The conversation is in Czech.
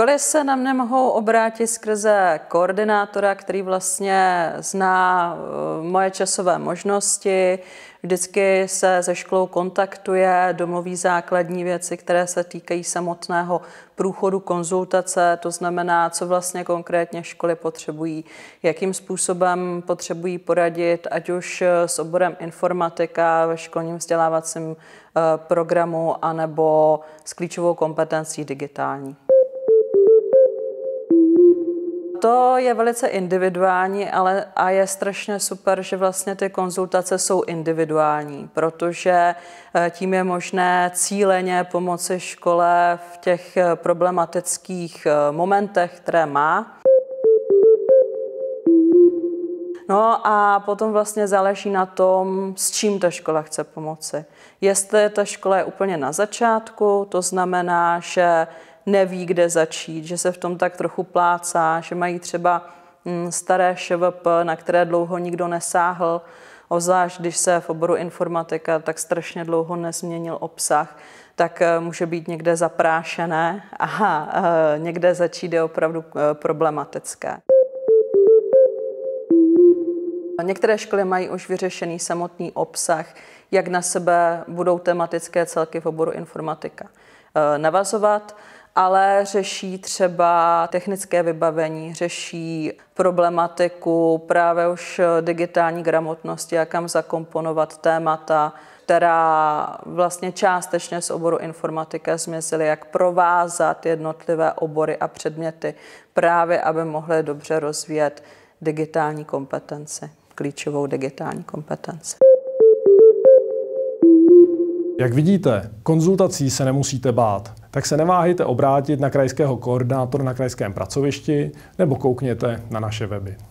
Školy se na mě mohou obrátit skrze koordinátora, který vlastně zná eh, moje časové možnosti, vždycky se ze školou kontaktuje, domluví základní věci, které se týkají samotného průchodu konzultace, to znamená, co vlastně konkrétně školy potřebují, jakým způsobem potřebují poradit, ať už eh, s oborem informatika ve školním vzdělávacím eh, programu, anebo s klíčovou kompetencí digitální. To je velice individuální, ale a je strašně super, že vlastně ty konzultace jsou individuální, protože eh, tím je možné cíleně pomoci škole v těch eh, problematických eh, momentech, které má. No a potom vlastně záleží na tom, s čím ta škola chce pomoci. Jestli ta škola je úplně na začátku, to znamená, že neví, kde začít, že se v tom tak trochu plácá, že mají třeba mm, staré ŠVP, na které dlouho nikdo nesáhl, ozvlášť když se v oboru informatika tak strašně dlouho nezměnil obsah, tak eh, může být někde zaprášené a eh, někde začít je opravdu eh, problematické. Některé školy mají už vyřešený samotný obsah, jak na sebe budou tematické celky v oboru informatika navazovat ale řeší třeba technické vybavení, řeší problematiku právě už digitální gramotnosti jak kam zakomponovat témata, která vlastně částečně z oboru informatika zmizely, jak provázat jednotlivé obory a předměty právě, aby mohly dobře rozvíjet digitální kompetenci, klíčovou digitální kompetenci. Jak vidíte, konzultací se nemusíte bát tak se neváhejte obrátit na krajského koordinátora na krajském pracovišti nebo koukněte na naše weby.